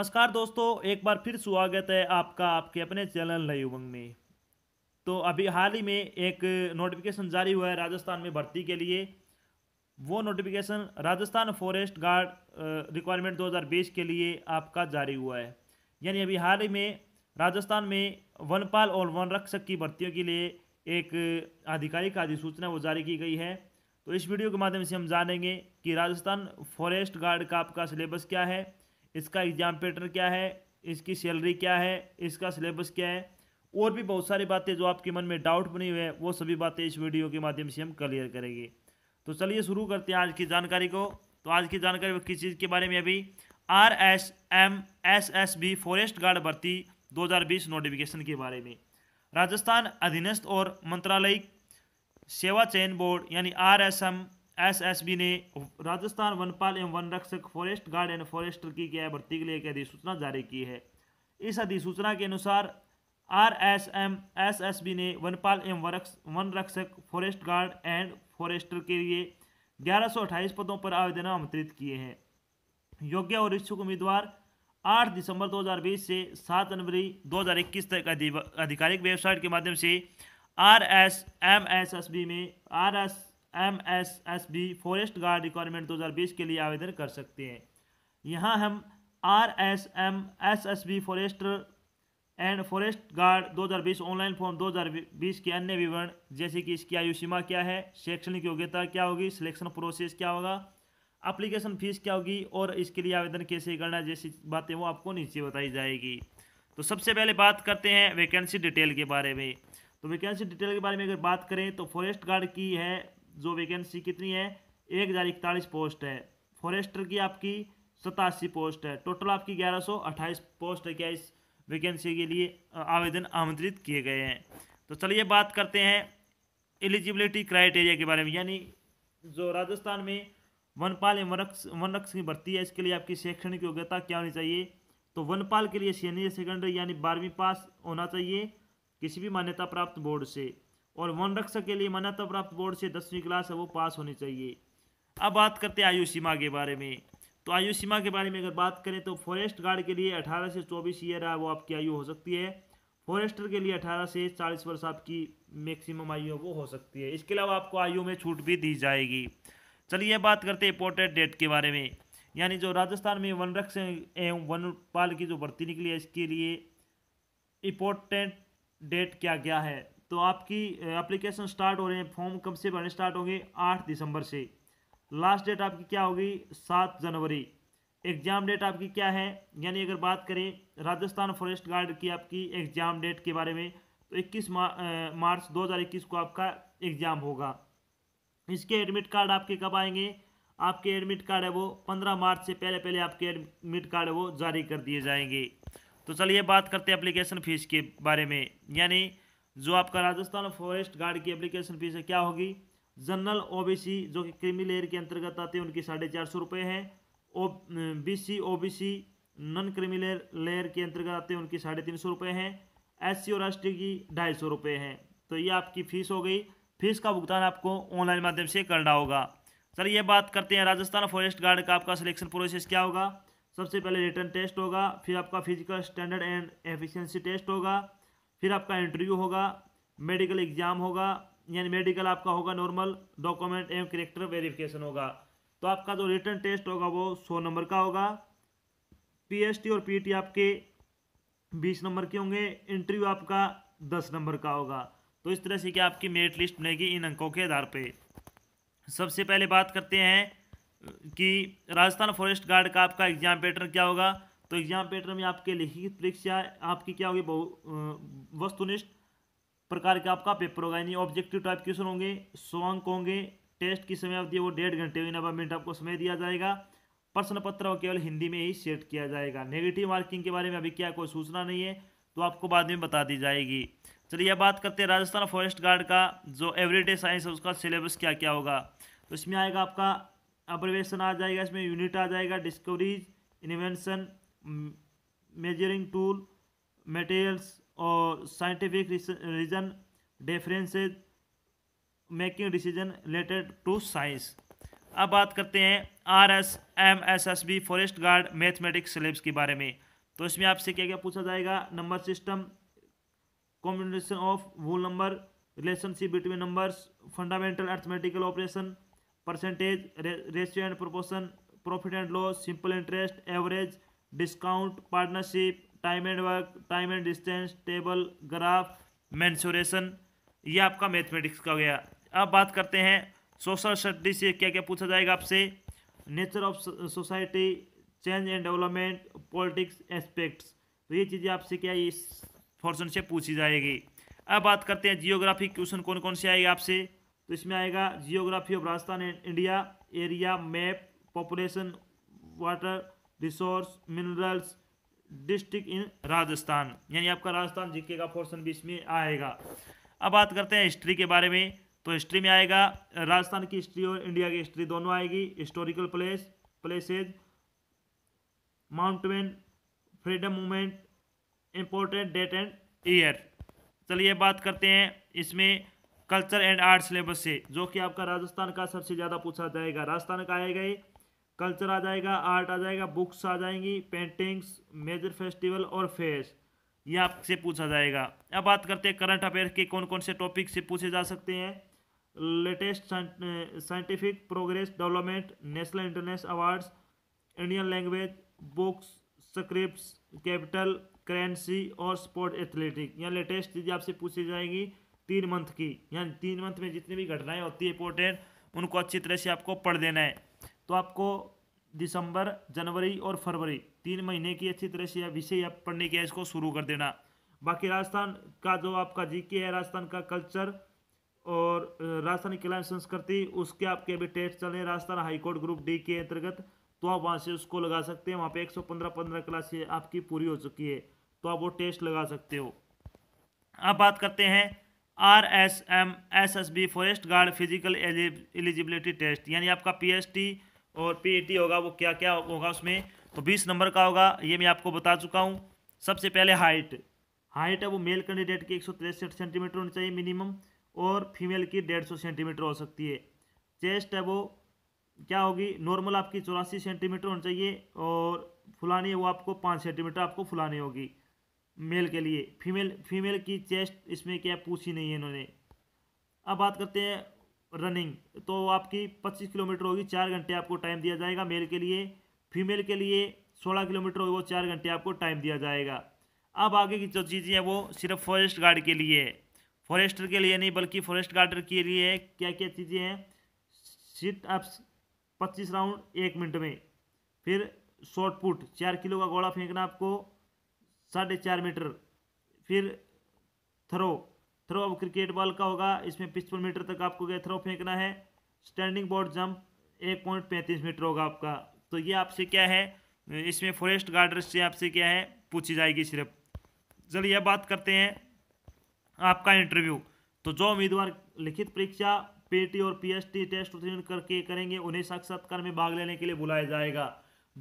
नमस्कार दोस्तों एक बार फिर स्वागत है आपका आपके अपने चैनल नई उमंग में तो अभी हाल ही में एक नोटिफिकेशन जारी हुआ है राजस्थान में भर्ती के लिए वो notification Rajasthan forest guard requirement 2020 के लिए आपका जारी हुआ है यानी अभी हाल ही में राजस्थान में वनपाल और वन रक्षक की भर्तियों के लिए एक आधिकारिक अधिसूचना वो जारी की गई है तो इस वीडियो के माध्यम से हम जानेंगे कि राजस्थान फॉरेस्ट गार्ड का आपका सिलेबस क्या है इसका एग्ज़ाम पैटर्न क्या है इसकी सैलरी क्या है इसका सिलेबस क्या है और भी बहुत सारी बातें जो आपके मन में डाउट बनी हुई है वो सभी बातें इस वीडियो के माध्यम से हम क्लियर करेंगे तो चलिए शुरू करते हैं आज की जानकारी को तो आज की जानकारी किस चीज़ के बारे में अभी R S M S S B forest guard भर्ती 2020 नोटिफिकेशन के बारे में राजस्थान अधीनस्थ और मंत्रालय सेवा चयन बोर्ड यानी आर एस एम एसएसबी ने राजस्थान वनपाल एवं वन रक्षक फॉरेस्ट गार्ड एंड फॉरेस्टर की क्या भर्ती के लिए एक अधिसूचना जारी की है इस अधिसूचना के अनुसार R S M S S B ने वनपाल एवं वन रक्षक फॉरेस्ट गार्ड एंड फॉरेस्टर के लिए ग्यारह सौ पदों पर आवेदन आमंत्रित किए हैं योग्य और इच्छुक उम्मीदवार 8 दिसंबर 2020 से 7 जनवरी 2021 तक आधिकारिक वेबसाइट के माध्यम से R S M S S B में R S M S S B forest guard requirement 2020 के लिए आवेदन कर सकते हैं यहाँ हम R S M S S B forest and forest guard 2020 online form 2020 के अन्य विवरण जैसे कि इसकी आयु सीमा क्या है शैक्षणिक योग्यता क्या होगी सिलेक्शन प्रोसेस क्या होगा अप्लीकेशन फ़ीस क्या होगी और इसके लिए आवेदन कैसे करना जैसी बातें वो आपको नीचे बताई जाएगी तो सबसे पहले बात करते हैं वैकेंसी डिटेल के बारे में तो वैकेंसी डिटेल के बारे में अगर बात करें तो फॉरेस्ट गार्ड की है जो वैकेंसी कितनी है एक हज़ार इकतालीस पोस्ट है फॉरेस्टर की आपकी सतासी पोस्ट है टोटल आपकी ग्यारह सौ अट्ठाईस पोस्ट है क्या इस वैकेंसी के लिए आवेदन आमंत्रित किए गए हैं तो चलिए बात करते हैं एलिजिबिलिटी क्राइटेरिया के बारे में यानी जो राजस्थान में वनपाल एवं वनरक्ष वनरक्ष की भर्ती है इसके लिए आपकी शैक्षणिक योग्यता क्या होनी चाहिए तो वनपाल के लिए सीनियर सेकेंडरी यानी बारहवीं पास होना चाहिए किसी भी मान्यता प्राप्त बोर्ड से और वन रक्षक के लिए मान्यता प्राप्त बोर्ड से दसवीं क्लास है वो पास होनी चाहिए अब बात करते हैं आयु सीमा के बारे में तो आयु सीमा के बारे में अगर बात करें तो फॉरेस्ट गार्ड के लिए 18 से 24 ईयर है वो आपकी आयु हो सकती है फॉरेस्टर के लिए 18 से 40 वर्ष आपकी मैक्सिमम आयु वो हो सकती है इसके अलावा आपको आयु में छूट भी दी जाएगी चलिए बात करते हैं पोर्ट्रेट डेट के बारे में यानी जो राजस्थान में रक्ष एवं वनपाल की जो भर्ती निकली है इसके लिए इम्पोर्टेंट डेट क्या क्या है तो आपकी एप्लीकेशन स्टार्ट हो रहे हैं फॉर्म कब से भरने स्टार्ट होंगे आठ दिसंबर से लास्ट डेट आपकी क्या होगी सात जनवरी एग्ज़ाम डेट आपकी क्या है यानी अगर बात करें राजस्थान फॉरेस्ट गार्ड की आपकी एग्ज़ाम डेट के बारे में तो 21 मार्च 2021 को आपका एग्ज़ाम होगा इसके एडमिट कार्ड आपके कब आएंगे आपके एडमिट कार्ड है वो 15 मार्च से पहले पहले आपके एडमिट कार्ड है वो जारी कर दिए जाएंगे तो चलिए बात करते हैं एप्लीकेशन फ़ीस के बारे में यानी जो आपका राजस्थान फॉरेस्ट गार्ड की एप्लीकेशन फीस है क्या होगी जनरल ओबीसी जो कि क्रीमी लेयर के अंतर्गत आते हैं उनकी साढ़े चार सौ रुपये हैं O B C O B C non creamy layer layer के अंतर्गत आते हैं उनकी साढ़े तीन सौ रुपये हैं एस सी और एस टी की ढाई सौ रुपये हैं तो ये आपकी फ़ीस हो गई फीस का भुगतान आपको ऑनलाइन माध्यम से करना होगा सर ये बात करते हैं राजस्थान फॉरेस्ट गार्ड का आपका सिलेक्शन प्रोसेस क्या होगा सबसे पहले रिटर्न टेस्ट होगा फिर आपका physical standard and efficiency test होगा फिर आपका इंटरव्यू होगा मेडिकल एग्जाम होगा यानी मेडिकल आपका होगा नॉर्मल डॉक्यूमेंट एवं करेक्टर वेरिफिकेशन होगा तो आपका जो रिटर्न टेस्ट होगा वो सौ नंबर का होगा पीएसटी और पीटी e आपके बीस नंबर के होंगे इंटरव्यू आपका दस नंबर का होगा तो इस तरह से क्या आपकी मेरिट लिस्ट बनेगी इन अंकों के आधार पे सबसे पहले बात करते हैं कि राजस्थान फॉरेस्ट गार्ड का आपका एग्जाम पैटर्न क्या होगा तो एग्जाम पैटर्न में आपके लिखित परीक्षा आपकी क्या होगी बहु वस्तुनिष्ठ प्रकार का आपका पेपर होगा यानी ऑब्जेक्टिव टाइप क्वेश्चन होंगे सौ अंक होंगे टेस्ट की समय अवधि वो डेढ़ घंटे हुई नब्बे मिनट आपको समय दिया जाएगा प्रश्न पत्र को केवल हिंदी में ही सेट किया जाएगा नेगेटिव मार्किंग के बारे में अभी क्या कोई सूचना नहीं है तो आपको बाद में बता दी जाएगी चलिए अब बात करते हैं राजस्थान फॉरेस्ट गार्ड का जो एवरीडे साइंस है उसका सिलेबस क्या क्या होगा तो इसमें आएगा आपका अब्रवेशन आ जाएगा इसमें यूनिट आ जाएगा discoveries invention measuring tool materials और scientific reason differences making decision related to science अब बात करते हैं R S M S S B forest guard mathematics syllabus के बारे में तो इसमें आपसे क्या क्या पूछा जाएगा number system combination of whole number relationship between numbers fundamental arithmetical operation percentage ratio and proportion profit and loss simple interest average discount partnership time and work time and distance table graph mensuration ये आपका mathematics का हो गया अब बात करते हैं social study से क्या क्या पूछा जाएगा आपसे nature of society change and development politics aspects तो ये चीज़ें आपसे क्या इस फॉर्सन से पूछी जाएगी अब बात करते हैं जियोग्राफी क्वेश्चन कौन कौन से आएगा आपसे तो इसमें आएगा geography of Rajasthan and India area map population water resource minerals district in Rajasthan यानी आपका राजस्थान जीके का पोर्सन भी इसमें आएगा अब बात करते हैं हिस्ट्री के बारे में तो हिस्ट्री में आएगा राजस्थान की हिस्ट्री और इंडिया की हिस्ट्री दोनों आएगी historical place places mountain freedom movement important date and year चलिए बात करते हैं इसमें कल्चर एंड आर्ट सिलेबस से जो कि आपका राजस्थान का सबसे ज़्यादा पूछा जाएगा राजस्थान का आएगा ही कल्चर आ जाएगा आर्ट आ जाएगा बुक्स आ जाएंगी पेंटिंग्स मेजर फेस्टिवल और फेस ये आपसे पूछा जाएगा अब बात करते हैं करंट अफेयर के कौन कौन से टॉपिक से पूछे जा सकते हैं latest scientific progress development national international awards Indian language books script capital currency और स्पोर्ट एथलेटिक यहाँ लेटेस्ट चीज़ें आपसे पूछी जाएगी तीन मंथ की यानी तीन मंथ में जितनी भी घटनाएं होती है इंपोर्टेंट उनको अच्छी तरह से आपको पढ़ देना है तो आपको दिसंबर जनवरी और फरवरी तीन महीने की अच्छी तरह से विषय पढ़ने की है इसको शुरू कर देना बाकी राजस्थान का जो आपका जीके है राजस्थान का कल्चर और राजस्थान की कला संस्कृति उसके आपके अभी टेस्ट चल रहे हैं राजस्थान हाईकोर्ट ग्रुप डी के अंतर्गत तो आप वहाँ से उसको लगा सकते हैं वहाँ पे 115 पंद्रह क्लास आपकी पूरी हो चुकी है तो आप वो टेस्ट लगा सकते हो अब बात करते हैं R S M S S B forest guard physical eligibility test यानी आपका पी एस टी और पी e होगा वो क्या क्या होगा उसमें तो बीस नंबर का होगा ये मैं आपको बता चुका हूँ सबसे पहले हाइट हाइट है वो मेल कैंडिडेट की एक सेंटीमीटर होनी चाहिए मिनिमम और फीमेल की डेढ़ सौ सेंटीमीटर हो सकती है चेस्ट है वो क्या होगी नॉर्मल आपकी चौरासी सेंटीमीटर होनी चाहिए और फुलानी वो आपको पाँच सेंटीमीटर आपको फुलानी होगी मेल के लिए फीमेल फीमेल की चेस्ट इसमें क्या पूछी नहीं है इन्होंने अब बात करते हैं रनिंग तो आपकी पच्चीस किलोमीटर होगी चार घंटे आपको टाइम दिया जाएगा मेल के लिए फीमेल के लिए सोलह किलोमीटर होगी वो चार घंटे आपको टाइम दिया जाएगा अब आगे की जो चीज़ें हैं वो सिर्फ फॉरेस्ट गार्ड के लिए है फॉरेस्टर के लिए नहीं बल्कि फॉरेस्ट गार्डर के लिए क्या क्या चीज़ें हैं सीट अप्स पच्चीस राउंड एक मिनट में फिर शॉर्ट पुट चार किलो का घोड़ा फेंकना आपको साढ़े चार मीटर फिर थ्रो थ्रो अब क्रिकेट बॉल का होगा इसमें पिचपन मीटर तक आपको गया थ्रो फेंकना है स्टैंडिंग बोर्ड जंप एक पॉइंट पैंतीस मीटर होगा आपका तो ये आपसे क्या है इसमें फॉरेस्ट गार्डर से आपसे क्या है पूछी जाएगी सिर्फ चलिए अब बात करते हैं आपका इंटरव्यू तो जो उम्मीदवार लिखित परीक्षा पीटी e और पीएसटी टेस्ट उत्तीर्ण करके करेंगे उन्हें साक्षात्कार में भाग लेने के लिए बुलाया जाएगा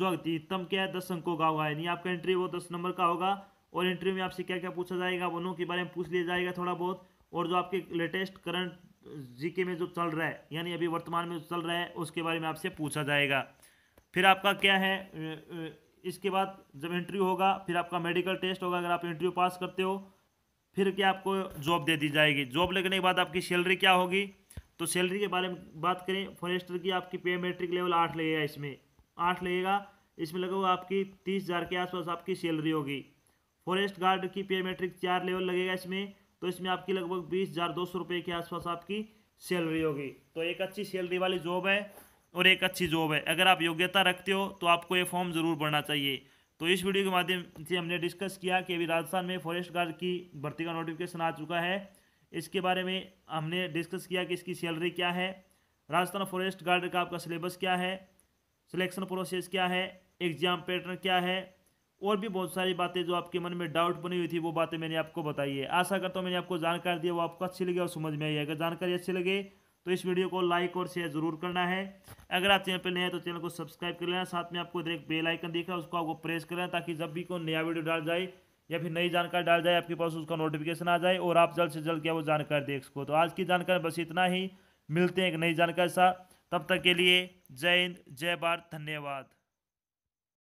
जो अधिकतम क्या है दस अंकों का होगा यानी आपका इंटरव्यू दस नंबर का होगा और इंटरव्यू में आपसे क्या क्या पूछा जाएगा वनों के बारे में पूछ लिया जाएगा थोड़ा बहुत और जो आपके लेटेस्ट करंट जीके में जो चल रहा है यानी अभी वर्तमान में जो चल रहा है उसके बारे में आपसे पूछा जाएगा फिर आपका क्या है इसके बाद जब इंटरव्यू होगा फिर आपका मेडिकल टेस्ट होगा अगर आप इंटरव्यू पास करते हो फिर क्या आपको जॉब दे दी जाएगी जॉब लगने के बाद आपकी सैलरी क्या होगी तो सैलरी के बारे में बात करें फॉरेस्टर की आपकी पे मेट्रिक लेवल आठ लगेगा इसमें आठ लगेगा इसमें लगेगा आपकी तीस हज़ार के आसपास आपकी सैलरी होगी फॉरेस्ट गार्ड की पे मेट्रिक चार लेवल लगेगा इसमें तो इसमें आपकी लगभग बीस हज़ार दो सौ रुपये के आसपास आपकी सैलरी होगी तो एक अच्छी सैलरी वाली जॉब है और एक अच्छी जॉब है अगर आप योग्यता रखते हो तो आपको ये फॉर्म ज़रूर भरना चाहिए तो इस वीडियो के माध्यम से हमने डिस्कस किया कि अभी राजस्थान में फॉरेस्ट गार्ड की भर्ती का नोटिफिकेशन आ चुका है इसके बारे में हमने डिस्कस किया कि इसकी सैलरी क्या है राजस्थान फॉरेस्ट गार्ड का आपका सिलेबस क्या है सिलेक्शन प्रोसेस क्या है एग्ज़ाम पैटर्न क्या है और भी बहुत सारी बातें जो आपके मन में डाउट बनी हुई थी वो बातें मैंने आपको बताई है आशा करता हूँ मैंने आपको जानकारी दी वो आपको अच्छी लगी और समझ में आई अगर जानकारी अच्छी लगे तो इस वीडियो को लाइक और शेयर जरूर करना है अगर आप चैनल पर नए हैं तो चैनल को सब्सक्राइब कर लेना साथ में आपको इधर एक बेल आइकन उसको आपको प्रेस करना ताकि जब भी कोई नया वीडियो डाल जाए या फिर नई जानकारी डाल जाए आपके पास उसका नोटिफिकेशन आ जाए और आप जल्द से जल्द क्या वो जानकारी देख सको तो आज की जानकारी बस इतना ही मिलते हैं एक नई जानकारी साथ तब तक के लिए जय हिंद जय भारत धन्यवाद